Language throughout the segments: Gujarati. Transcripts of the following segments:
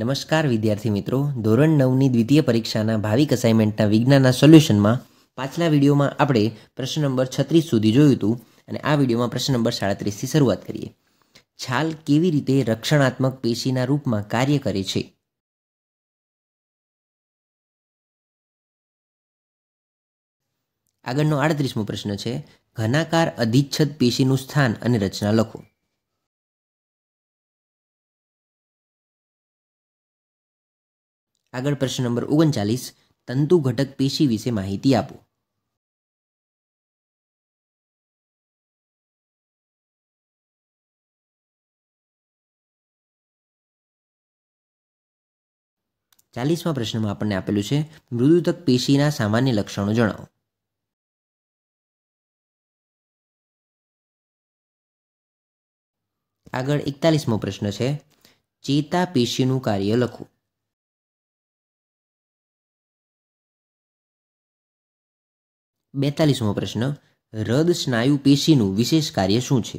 નમસ્કાર વિદ્યાર્થી મિત્રો ધોરણ નવની દ્વિતીય પરીક્ષાના ભાવિક અસાઇનમેન્ટના વિજ્ઞાનના સોલ્યુશનમાં પાછલા વિડીયોમાં આપણે પ્રશ્ન નંબર છત્રીસ સુધી જોયું હતું અને આ વિડીયોમાં પ્રશ્ન નંબર સાડત્રીસથી શરૂઆત કરીએ છાલ કેવી રીતે રક્ષણાત્મક પેશીના રૂપમાં કાર્ય કરે છે આગળનો આડત્રીસમો પ્રશ્ન છે ઘનાકાર અધિચ્છદ પેશીનું સ્થાન અને રચના લખો આગળ પ્રશ્ન નંબર ઓગણચાલીસ તંતુ ઘટક પેશી વિશે માહિતી આપો ચાલીસમાં પ્રશ્નમાં આપણને આપેલું છે મૃદુતક પેશીના સામાન્ય લક્ષણો જણાવો આગળ એકતાલીસમો પ્રશ્ન છે ચેતા પેશીનું કાર્ય લખો બેતાલીસમો પ્રશ્ન હૃદ સ્નાયુ પેશીનું વિશેષ કાર્ય શું છે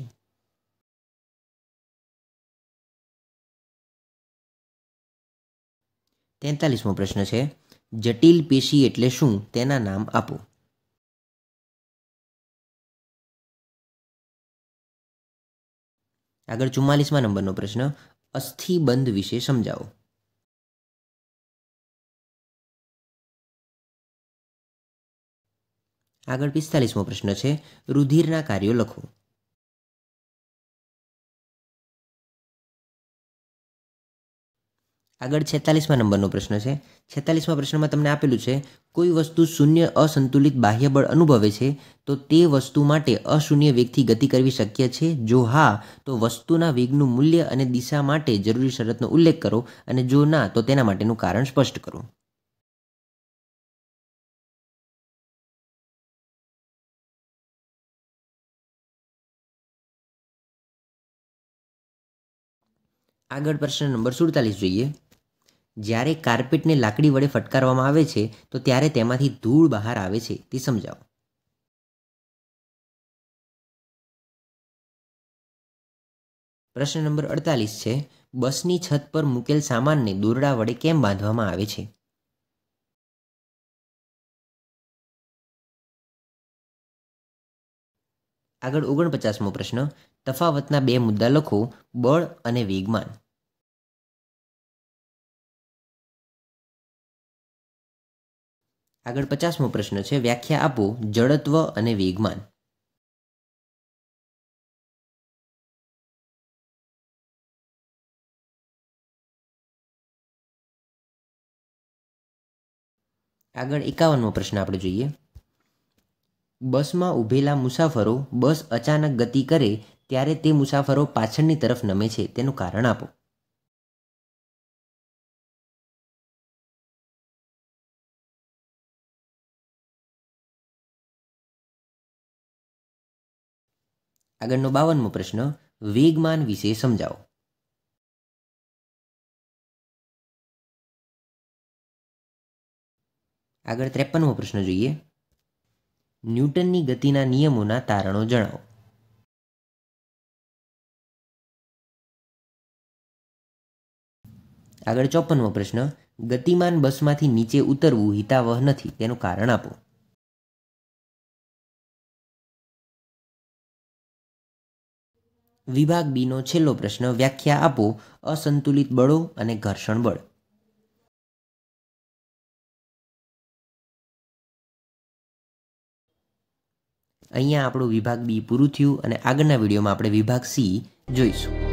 તેતાલીસમો પ્રશ્ન છે જટિલ પેશી એટલે શું તેના નામ આપો આગળ ચુમ્માલીસમા નંબરનો પ્રશ્ન અસ્થિબંધ વિશે સમજાવો આગળ પિસ્તાલીસમો પ્રશ્ન છે રુધિરના કાર્યો લખો આગળ છેતાલીસમાં નંબરનો પ્રશ્ન છે છેતાલીસમાં પ્રશ્નમાં તમને આપેલું છે કોઈ વસ્તુ શૂન્ય અસંતુલિત બાહ્યબળ અનુભવે છે તો તે વસ્તુ માટે અશૂન્ય વેગથી ગતિ કરવી શક્ય છે જો હા તો વસ્તુના વેગનું મૂલ્ય અને દિશા માટે જરૂરી શરતનો ઉલ્લેખ કરો અને જો ના તો તેના માટેનું કારણ સ્પષ્ટ કરો આગળ પ્રશ્ન નંબર સુડતાલીસ જોઈએ જ્યારે કાર્પેટને લાકડી વડે ફટકારવામાં આવે છે તો ત્યારે તેમાંથી ધૂળ બહાર આવે છે તે સમજાવો પ્રશ્ન નંબર અડતાલીસ છે બસની છત પર મૂકેલ સામાનને દોરડા વડે કેમ બાંધવામાં આવે છે આગળ ઓગણપચાસમો પ્રશ્ન તફાવતના બે મુદ્દા લખો બળ અને વેગમાન આગળ પચાસમો પ્રશ્ન છે વ્યાખ્યા આપો જડત્વ અને વેગમાન આગળ એકાવનમો પ્રશ્ન આપણે જોઈએ બસમાં ઊભેલા મુસાફરો બસ અચાનક ગતિ કરે ત્યારે તે મુસાફરો પાછળની તરફ નમે છે તેનું કારણ આપો આગળનો બાવનમો પ્રશ્ન વેગમાન વિશે સમજાવો આગળ ત્રેપનમો પ્રશ્ન જોઈએ ન્યૂટનની ગતિના નિયમોના તારણો જણાવો આગળ ચોપનમો પ્રશ્ન ગતિમાન બસમાંથી નીચે ઉતરવું હિતાવહ નથી તેનું કારણ આપો વિભાગ બીનો છેલ્લો પ્રશ્ન વ્યાખ્યા આપો અસંતુલિત બળો અને ઘર્ષણ બળ અહીંયા આપણો વિભાગ બી પૂરું થયું અને આગળના વિડીયોમાં આપણે વિભાગ સી જોઈશું